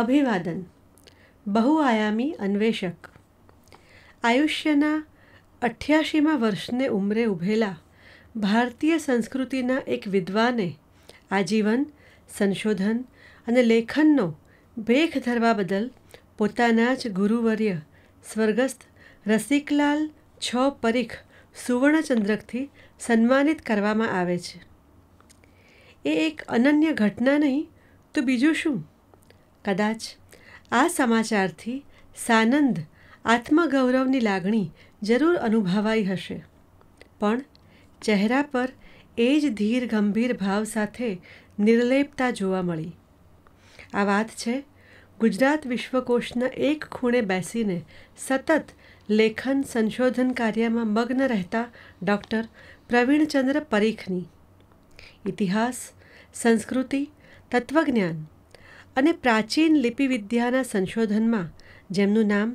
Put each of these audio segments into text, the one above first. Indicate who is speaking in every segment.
Speaker 1: અભિવાદન બહુઆયામી અન્વેષક આયુષ્યના અઠ્યાસીમાં વર્ષને ઉંમરે ઉભેલા ભારતીય સંસ્કૃતિના એક વિદ્વાને આજીવન સંશોધન અને લેખનનો ભેખ ધરવા બદલ પોતાના જ ગુરુવર્ય સ્વર્ગસ્થ રસિકલાલ છ પરીખ સુવર્ણચંદ્રકથી સન્માનિત કરવામાં આવે છે એ એક અનન્ય ઘટના નહીં તો બીજું શું કદાચ આ સમાચારથી સાનંદ આત્મગૌરવની લાગણી જરૂર અનુભવાઈ હશે પણ ચહેરા પર એ જ ધીર ગંભીર ભાવ સાથે નિર્લેપતા જોવા મળી આ વાત છે ગુજરાત વિશ્વકોશના એક ખૂણે બેસીને સતત લેખન સંશોધન કાર્યમાં મગ્ન રહેતા ડૉક્ટર પ્રવીણચંદ્ર પરીખની ઇતિહાસ સંસ્કૃતિ તત્વજ્ઞાન અને પ્રાચીન લિપિવિદ્યાના સંશોધનમાં જેમનું નામ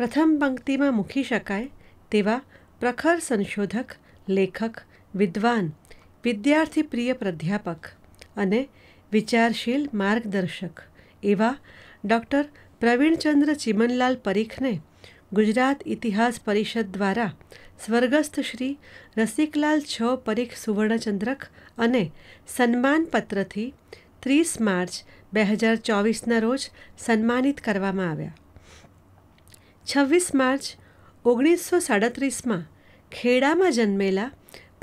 Speaker 1: પ્રથમ પંક્તિમાં મૂકી શકાય તેવા પ્રખર સંશોધક લેખક વિદ્વાન વિદ્યાર્થી પ્રિય પ્રાધ્યાપક અને વિચારશીલ માર્ગદર્શક એવા ડૉક્ટર પ્રવીણચંદ્ર ચિમનલાલ પરીખને ગુજરાત ઇતિહાસ પરિષદ દ્વારા સ્વર્ગસ્થ શ્રી રસિકલાલ છ પરીખ સુવર્ણચંદ્રક અને સન્માનપત્રથી ત્રીસ માર્ચ બે હજાર ચોવીસના રોજ સન્માનિત કરવામાં આવ્યા છવ્વીસ માર્ચ ઓગણીસો સાડત્રીસમાં ખેડામાં જન્મેલા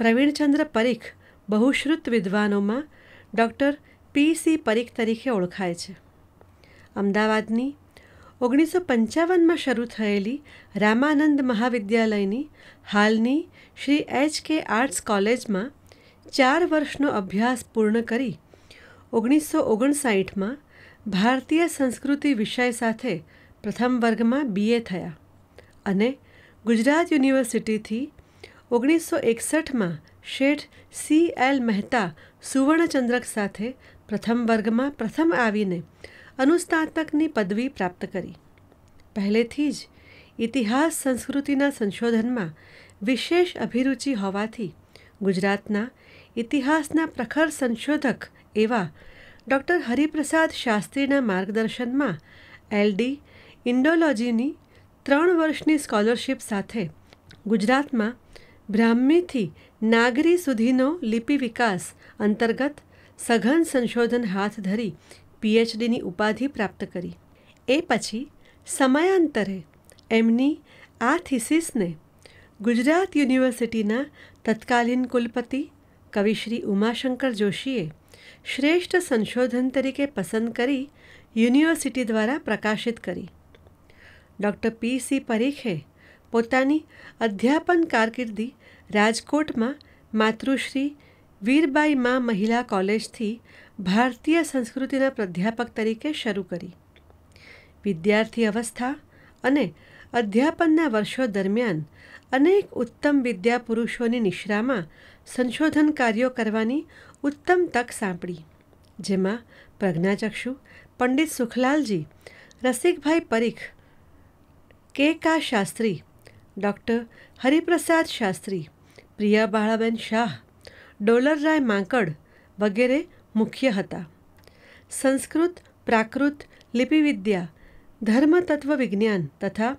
Speaker 1: પ્રવીણચંદ્ર પરીખ બહુશ્રુત વિદ્વાનોમાં ડૉક્ટર પી સી પરીખ તરીકે ઓળખાય છે અમદાવાદની ઓગણીસો પંચાવનમાં શરૂ થયેલી રામાનંદ મહાવિદ્યાલયની હાલની શ્રી એચ કે આર્ટ્સ કોલેજમાં ચાર વર્ષનો અભ્યાસ પૂર્ણ કરી ઓગણીસો ઓગણસાઠમાં ભારતીય સંસ્કૃતિ વિષય સાથે પ્રથમ વર્ગમાં બીએ થયા અને ગુજરાત યુનિવર્સિટીથી ઓગણીસો એકસઠમાં શેઠ સી એલ મહેતા સુવર્ણચંદ્રક સાથે પ્રથમ વર્ગમાં પ્રથમ આવીને અનુસ્નાતકની પદવી પ્રાપ્ત કરી પહેલેથી જ ઇતિહાસ સંસ્કૃતિના સંશોધનમાં વિશેષ અભિરુચિ હોવાથી ગુજરાતના ઇતિહાસના પ્રખર સંશોધક એવા ડૉક્ટર હરિપ્રસાદ શાસ્ત્રીના માર્ગદર્શનમાં એલડી ઇન્ડોલોજીની ત્રણ વર્ષની સ્કોલરશિપ સાથે ગુજરાતમાં બ્રાહ્મીથી નાગરી સુધીનો લિપિ વિકાસ અંતર્ગત સઘન સંશોધન હાથ ધરી પીએચડીની ઉપાધિ પ્રાપ્ત કરી એ પછી સમયાંતરે એમની આ થિસિસને ગુજરાત યુનિવર્સિટીના તત્કાલીન કુલપતિ કવિશ્રી ઉમાશંકર જોશીએ શ્રેષ્ઠ સંશોધન તરીકે પસંદ કરી યુનિવર્સિટી દ્વારા પ્રકાશિત કરી ડૉક્ટર પી સી પરીખે પોતાની અધ્યાપન કારકિર્દી રાજકોટમાં માતૃશ્રી વીરબાઈ મા મહિલા કોલેજથી ભારતીય સંસ્કૃતિના પ્રાધ્યાપક તરીકે શરૂ કરી વિદ્યાર્થી અવસ્થા અને અધ્યાપનના વર્ષો દરમિયાન અનેક ઉત્તમ વિદ્યાપુરુષોની નિશ્રામાં સંશોધન કાર્યો કરવાની ઉત્તમ તક સાંપડી જેમાં પ્રજ્ઞાચક્ષુ પંડિત સુખલાલજી રસિકભાઈ પરીખ કે કા શાસ્ત્રી ડૉક્ટર હરિપ્રસાદ શાસ્ત્રી પ્રિયા બાળાબેન શાહ ડોલરરાય માંકડ વગેરે મુખ્ય હતા સંસ્કૃત પ્રાકૃત લિપિવિદ્યા ધર્મતત્વ વિજ્ઞાન તથા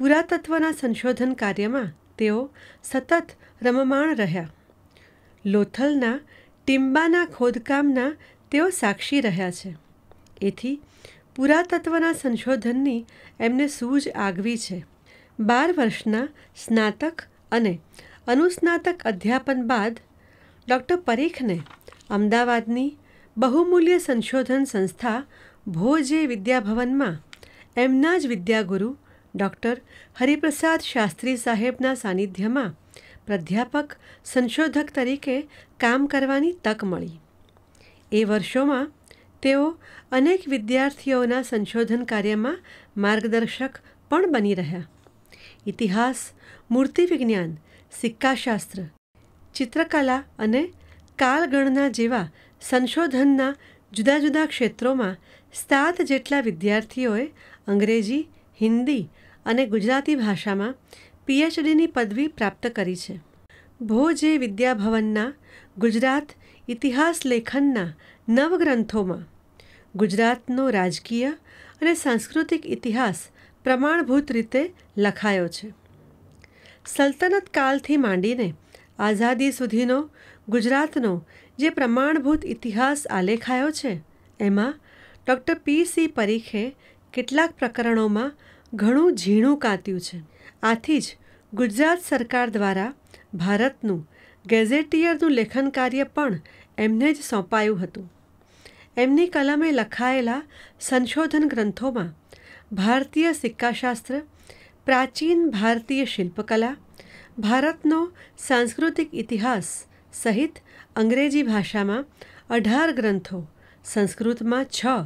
Speaker 1: પુરાતત્વના સંશોધન કાર્યમાં તેઓ સતત રમમાણ રહ્યા લોથલના ટિમ્બાના ખોદકામના તેઓ સાક્ષી રહ્યા છે એથી પુરાતત્વના સંશોધનની એમને સૂઝ આગવી છે બાર વર્ષના સ્નાતક અને અનુસ્નાતક અધ્યાપન બાદ ડૉક્ટર પરીખને અમદાવાદની બહુમૂલ્ય સંશોધન સંસ્થા ભોજે વિદ્યાભવનમાં એમના જ વિદ્યાગુરુ ડૉક્ટર હરિપ્રસાદ શાસ્ત્રી સાહેબના સાનિધ્યમાં પ્રાધ્યાપક સંશોધક તરીકે કામ કરવાની તક મળી એ વર્ષોમાં તેઓ અનેક વિદ્યાર્થીઓના સંશોધન કાર્યમાં માર્ગદર્શક પણ બની રહ્યા ઇતિહાસ મૂર્તિવિજ્ઞાન સિક્કાશાસ્ત્ર ચિત્રકલા અને કાલગણના જેવા સંશોધનના જુદા જુદા ક્ષેત્રોમાં સાત જેટલા વિદ્યાર્થીઓએ અંગ્રેજી હિન્દી અને ગુજરાતી ભાષામાં પીએચડીની પદવી પ્રાપ્ત કરી છે ભોજે વિદ્યાભવનના ગુજરાત ઇતિહાસ લેખનના નવગ્રંથોમાં ગુજરાતનો રાજકીય અને સાંસ્કૃતિક ઇતિહાસ પ્રમાણભૂત રીતે લખાયો છે સલ્તનત કાલથી માંડીને આઝાદી સુધીનો ગુજરાતનો જે પ્રમાણભૂત ઇતિહાસ આલેખાયો છે એમાં ડૉક્ટર પી સી પરીખે કેટલાક પ્રકરણોમાં ઘણું ઝીણું કાત્યું છે આથી જ ગુજરાત સરકાર દ્વારા ભારતનું ગેઝેટિયરનું લેખન કાર્ય પણ એમને જ સોંપાયું હતું એમની કલમે લખાયેલા સંશોધન ગ્રંથોમાં ભારતીય સિક્કાશાસ્ત્ર પ્રાચીન ભારતીય શિલ્પકલા ભારતનો સાંસ્કૃતિક ઇતિહાસ સહિત અંગ્રેજી ભાષામાં અઢાર ગ્રંથો સંસ્કૃતમાં છ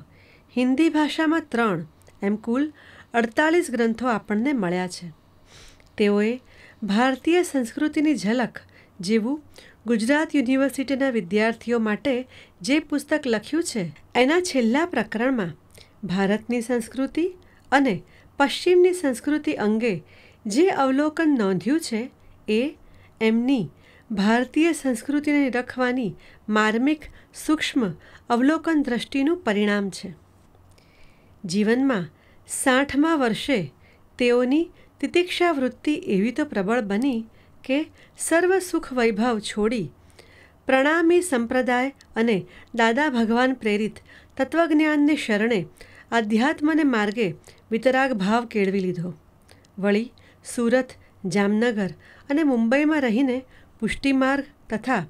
Speaker 1: હિન્દી ભાષામાં ત્રણ એમ કુલ અડતાલીસ ગ્રંથો આપણને મળ્યા છે તેઓએ ભારતીય સંસ્કૃતિની ઝલક જેવું ગુજરાત યુનિવર્સિટીના વિદ્યાર્થીઓ માટે જે પુસ્તક લખ્યું છે એના છેલ્લા પ્રકરણમાં ભારતની સંસ્કૃતિ અને પશ્ચિમની સંસ્કૃતિ અંગે જે અવલોકન નોંધ્યું છે એ એમની ભારતીય સંસ્કૃતિને રખવાની માર્મિક સૂક્ષ્મ અવલોકન દ્રષ્ટિનું પરિણામ છે જીવનમાં સાઠમા વર્ષે તેઓની તિતિક્ષા વૃત્તિ એવી તો પ્રબળ બની કે સર્વ સુખ વૈભવ છોડી પ્રણામી સંપ્રદાય અને દાદા ભગવાન પ્રેરિત તત્વજ્ઞાનને શરણે આધ્યાત્મને માર્ગે વિતરાગ ભાવ કેળવી લીધો વળી સુરત જામનગર અને મુંબઈમાં રહીને પુષ્ટિમાર્ગ તથા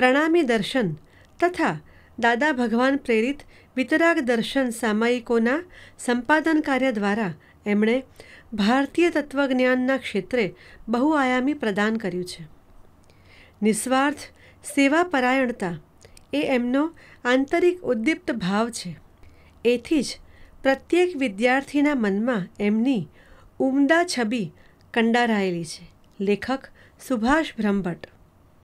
Speaker 1: પ્રણામી દર્શન તથા દાદા ભગવાન પ્રેરિત વિતરાગ દર્શન સામાયિકોના સંપાદન કાર્ય દ્વારા એમણે ભારતીય તત્વજ્ઞાનના ક્ષેત્રે બહુઆયામી પ્રદાન કર્યું છે નિસ્વાર્થ પરાયણતા એ એમનો આંતરિક ઉદ્દીપ્ત ભાવ છે એથી જ પ્રત્યેક વિદ્યાર્થીના મનમાં એમની ઉમદા છબી કંડારાયેલી છે લેખક સુભાષ બ્રહ્મભટ્ટ